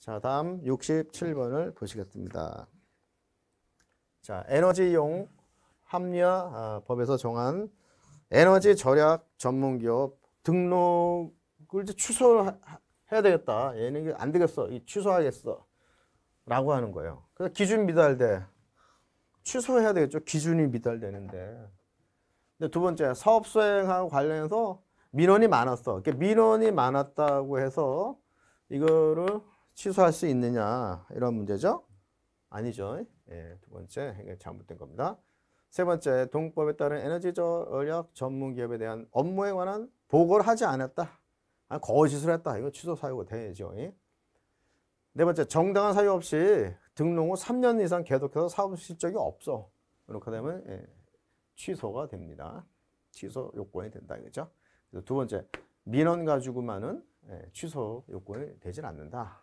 자, 다음 67번을 보시겠습니다. 자, 에너지용 합리화법에서 아, 정한 에너지 절약 전문기업 등록을 이제 취소해야 되겠다. 얘는 안 되겠어. 취소하겠어. 라고 하는 거예요. 그래서 기준 미달돼. 취소해야 되겠죠. 기준이 미달되는데. 근데 두 번째, 사업 수행하고 관련해서 민원이 많았어. 그러니까 민원이 많았다고 해서 이거를 취소할 수 있느냐 이런 문제죠? 아니죠. 예, 두 번째 해결 잘못된 겁니다. 세 번째 동법에 따른 에너지 전력 전문 기업에 대한 업무에 관한 보고를 하지 않았다. 아, 거짓을 했다. 이거 취소 사유가 되죠. 예. 네 번째 정당한 사유 없이 등록 후 3년 이상 계속해서 사업 실적이 없어. 이렇게 되면 예, 취소가 됩니다. 취소 요건이 된다 이거죠. 두 번째 민원 가지고만은 예, 취소 요건이 되질 않는다.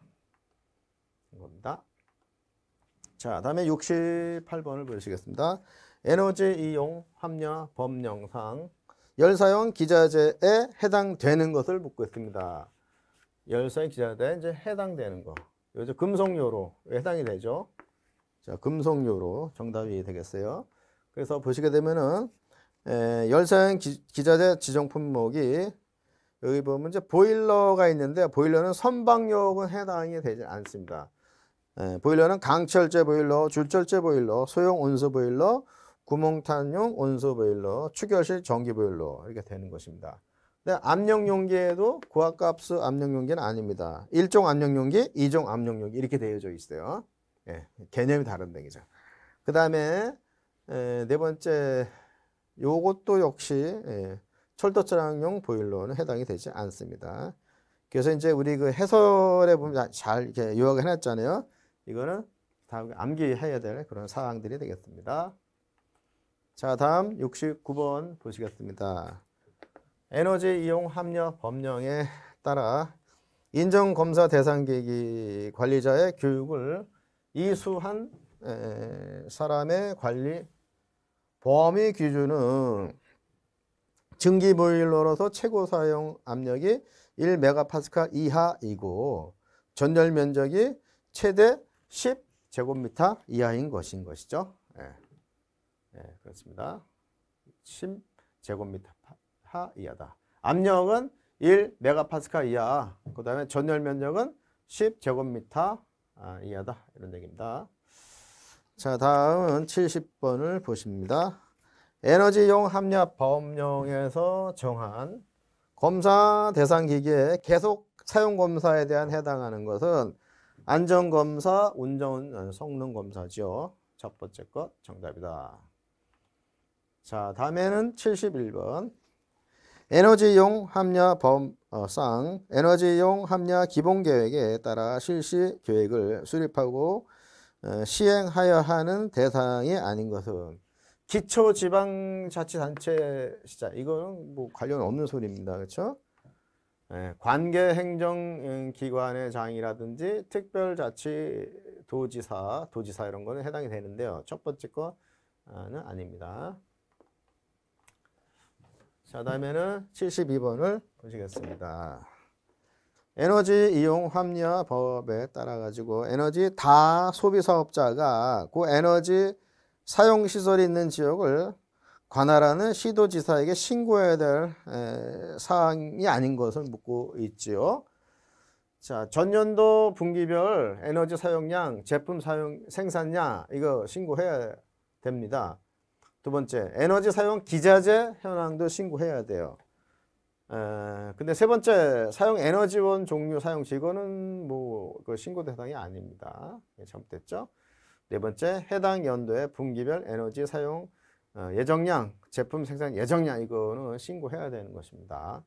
겁니다. 자, 다음에 68번을 보시겠습니다 에너지 이용 합리화 법령상 열사용 기자재에 해당되는 것을 묻고 있습니다. 열사용 기자재에 이제 해당되는 거. 요즘 금속료로 해당이 되죠. 자, 금속료로 정답이 되겠어요. 그래서 보시게 되면은 에, 열사용 기, 기자재 지정 품목이 여기 보면 이제 보일러가 있는데 보일러는 선방력은 해당이 되지 않습니다. 예, 보일러는 강철제 보일러, 줄철제 보일러, 소형 온수 보일러, 구멍탄용 온수 보일러, 추결식 전기 보일러 이렇게 되는 것입니다. 근데 압력 용기에도 고압값 압력 용기는 아닙니다. 1종 압력 용기, 2종 압력 용기 이렇게 되어져 있어요. 예, 개념이 다른 얘기죠. 그 다음에 예, 네 번째 요것도 역시 예, 철도 차량용 보일러는 해당이 되지 않습니다. 그래서 이제 우리 그 해설에 보면 잘 이렇게 요약을 해놨잖아요. 이거는 다음 암기해야 될 그런 사항들이 되겠습니다. 자, 다음 69번 보시겠습니다. 에너지 이용 합력 법령에 따라 인정검사 대상기기 관리자의 교육을 이수한 사람의 관리 범위 기준은 증기부일로로서 최고 사용 압력이 1메가파스칼 이하이고 전열 면적이 최대 10제곱미터 이하인 것인 것이죠. 예. 예, 그렇습니다. 10제곱미터 하 이하다. 압력은 1메가파스칼 이하. 그 다음에 전열 면적은 10제곱미터 아, 이하다. 이런 얘기입니다. 자, 다음은 70번을 보십니다. 에너지용 합력 범용에서 정한 검사 대상 기기의 계속 사용 검사에 대한 해당하는 것은 안전검사, 운전 아, 성능검사죠. 첫 번째 것 정답이다. 자, 다음에는 71번. 에너지용 합리 범상, 어, 에너지용 합리 기본계획에 따라 실시 계획을 수립하고 어, 시행하여 하는 대상이 아닌 것은 기초지방자치단체 시자 이거는 뭐 관련 없는 소리입니다. 그렇죠? 예, 관계 행정기관의 음, 장이라든지 특별자치 도지사, 도지사 이런 거는 해당이 되는데요. 첫 번째 거는 아닙니다. 자, 다음에는 72번을 보시겠습니다. 에너지 이용 합리화 법에 따라 가지고 에너지 다 소비 사업자가 그 에너지 사용 시설이 있는 지역을 관할하는 시도지사에게 신고해야 될 에, 사항이 아닌 것을 묻고 있지요. 자, 전년도 분기별 에너지 사용량, 제품 사용 생산량 이거 신고해야 됩니다. 두 번째, 에너지 사용 기자재 현황도 신고해야 돼요. 에, 근데 세 번째, 사용 에너지원 종류 사용 직원은 뭐그 신고 대상이 아닙니다. 예, 잘못됐죠? 네 번째, 해당 연도의 분기별 에너지 사용 어, 예정량, 제품 생산 예정량 이거는 신고해야 되는 것입니다.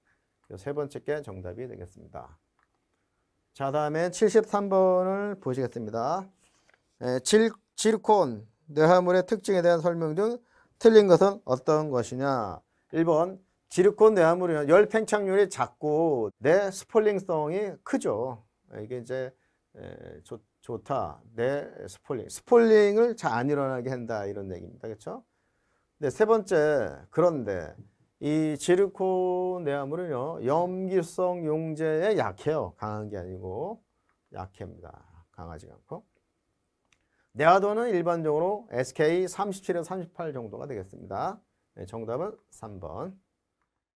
세 번째 게 정답이 되겠습니다. 자 다음에 73번을 보시겠습니다. 에, 질, 지콘 뇌화물의 특징에 대한 설명 중 틀린 것은 어떤 것이냐 1번 지르콘 뇌화물은 열 팽창률이 작고 뇌 스폴링성이 크죠. 아, 이게 이제 에, 좋, 좋다. 뇌 스폴링. 스폴링을 잘 안 일어나게 한다 이런 얘기입니다. 그렇죠? 네, 세 번째 그런데 이지르코내화물은요 염기성 용제에 약해요. 강한 게 아니고 약해입니다. 강하지 않고. 내화도는 일반적으로 SK 37에서 38 정도가 되겠습니다. 네, 정답은 3번.